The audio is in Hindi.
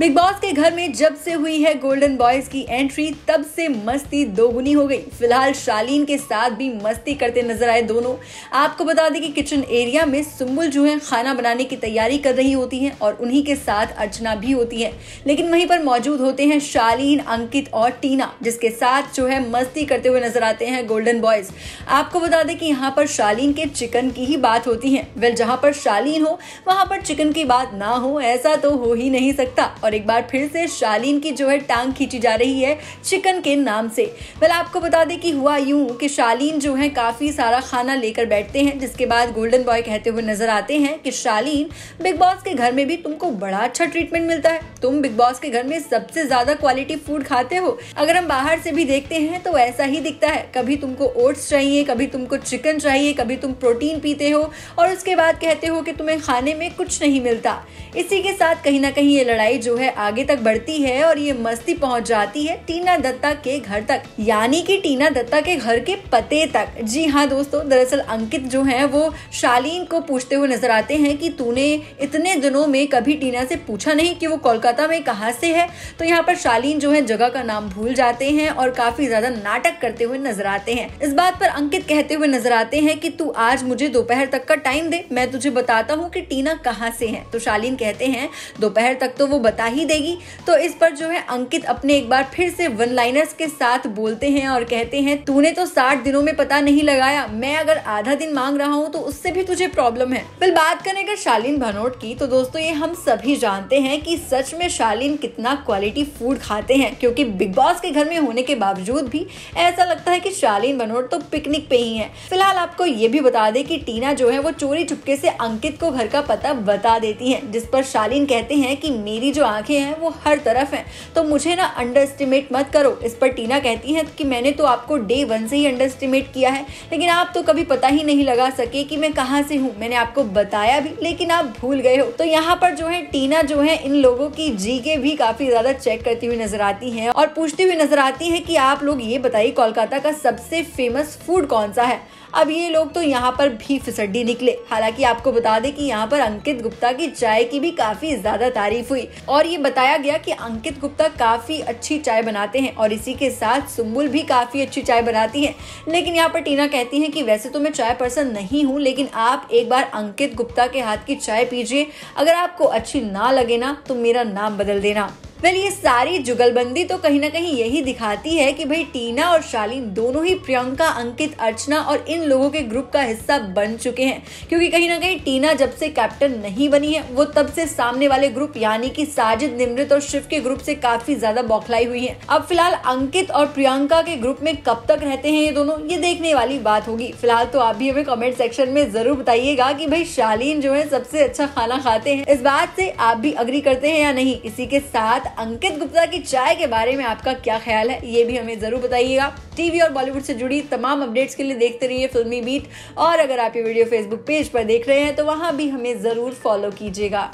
बिग बॉस के घर में जब से हुई है गोल्डन बॉयज की एंट्री तब से मस्ती दोगुनी हो गई फिलहाल शालीन के साथ भी मस्ती करते नजर आए दोनों आपको बता दें कि किचन एरिया में सुम्बुल जो है खाना बनाने की तैयारी कर रही होती हैं और उन्हीं के साथ अर्चना भी होती है लेकिन वहीं पर मौजूद होते हैं शालीन अंकित और टीना जिसके साथ जो है मस्ती करते हुए नजर आते हैं गोल्डन बॉयज आपको बता दें कि यहाँ पर शालीन के चिकन की ही बात होती है वेल जहाँ पर शालीन हो वहाँ पर चिकन की बात ना हो ऐसा तो हो ही नहीं सकता और एक बार फिर से शालीन की जो है टांग खींची जा रही है चिकन के नाम से वेल आपको बता दें कि हुआ यूं कि शालीन जो है काफ़ी सारा खाना लेकर बैठते हैं जिसके बाद गोल्डन बॉय कहते हुए नजर आते हैं कि शालीन बिग बॉस के घर में भी तुमको बड़ा अच्छा ट्रीटमेंट मिलता है तुम बिग बॉस के घर में सबसे ज़्यादा क्वालिटी फूड खाते हो अगर हम बाहर से भी देखते हैं तो ऐसा ही दिखता है कभी तुमको ओट्स चाहिए कभी तुमको चिकन चाहिए कभी तुम प्रोटीन पीते हो और उसके बाद कहते हो कि तुम्हें खाने में कुछ नहीं मिलता इसी के साथ कहीं ना कहीं ये लड़ाई जो है आगे तक बढ़ती है और ये मस्ती पहुंच जाती है टीना दत्ता के घर तक यानी कि टीना दत्ता के घर के पते तक जी हाँ दोस्तों दरअसल अंकित जो है वो शालीन को पूछते हुए नजर आते हैं कि तूने इतने दिनों में कभी टीना से पूछा नहीं कि वो कोलकाता में कहाँ से है तो यहाँ पर शालीन जो है जगह का नाम भूल जाते हैं और काफी ज्यादा नाटक करते हुए नजर आते हैं इस बात पर अंकित कहते हुए नजर आते हैं कि तू आज मुझे दोपहर तक का टाइम दे मैं तुझे बताता हूँ कि टीना कहाँ से है तो शालीन कहते हैं दोपहर तक तो वो बता बता ही देगी तो इस पर जो है अंकित अपने एक बार फिर से वन लाइनर्स के साथ बोलते हैं और कहते हैं तूने तो साठ दिनों में पता नहीं लगाया मैं अगर आधा दिन मांग रहा हूँ तो उससे भी तुझे प्रॉब्लम है बिल बात करें अगर शालीन भनोट की तो दोस्तों ये हम सभी जानते हैं की सच में शालीन कितना क्वालिटी फूड खाते हैं क्योंकि बिग बॉस के घर में होने के बावजूद भी ऐसा लगता है कि शालीन भनोट तो पिकनिक पे ही है फिलहाल आपको ये भी बता दे कि टीना जो है वो चोरी चुपके से अंकित को घर का पता बता देती है जिस पर शालीन कहते हैं कि मेरी जो आंखें हैं वो हर तरफ हैं तो मुझे ना अंडर एस्टिमेट मत करो इस पर टीना कहती है कि मैंने तो आपको डे वन से ही अंडर एस्टिमेट किया है लेकिन आप तो कभी पता ही नहीं लगा सके कि मैं कहाँ से हूँ मैंने आपको बताया भी लेकिन आप भूल गए हो तो यहाँ पर जो है टीना जो है इन लोगों की जी के भी काफी ज्यादा चेक करती हुई नजर आती है और पूछती हुई नजर आती है कि आप लोग ये बताइए कोलकाता का सबसे फेमस फूड कौन सा है अब ये लोग तो यहाँ पर भी फिसड्डी निकले हालांकि आपको बता दें कि यहाँ पर अंकित गुप्ता की चाय की भी काफी ज्यादा तारीफ हुई और और ये बताया गया कि अंकित गुप्ता काफ़ी अच्छी चाय बनाते हैं और इसी के साथ सुम्बुल भी काफ़ी अच्छी चाय बनाती है लेकिन यहाँ पर टीना कहती हैं कि वैसे तो मैं चाय पर्सन नहीं हूँ लेकिन आप एक बार अंकित गुप्ता के हाथ की चाय पीजिए अगर आपको अच्छी ना लगे ना तो मेरा नाम बदल देना वेल ये सारी जुगलबंदी तो कहीं ना कहीं यही दिखाती है कि भाई टीना और शालीन दोनों ही प्रियंका अंकित अर्चना और इन लोगों के ग्रुप का हिस्सा बन चुके हैं क्योंकि कहीं ना कहीं टीना जब से कैप्टन नहीं बनी है वो तब से सामने वाले ग्रुप यानी कि साजिद निमृत और शिव के ग्रुप से काफी ज्यादा बौखलाई हुई है अब फिलहाल अंकित और प्रियंका के ग्रुप में कब तक रहते हैं ये दोनों ये देखने वाली बात होगी फिलहाल तो आप भी हमें कमेंट सेक्शन में जरूर बताइएगा कि भाई शालीन जो है सबसे अच्छा खाना खाते हैं इस बात से आप भी अग्री करते हैं या नहीं इसी के साथ अंकित गुप्ता की चाय के बारे में आपका क्या ख्याल है ये भी हमें ज़रूर बताइएगा टीवी और बॉलीवुड से जुड़ी तमाम अपडेट्स के लिए देखते रहिए फिल्मी बीट और अगर आप ये वीडियो फेसबुक पेज पर देख रहे हैं तो वहाँ भी हमें ज़रूर फॉलो कीजिएगा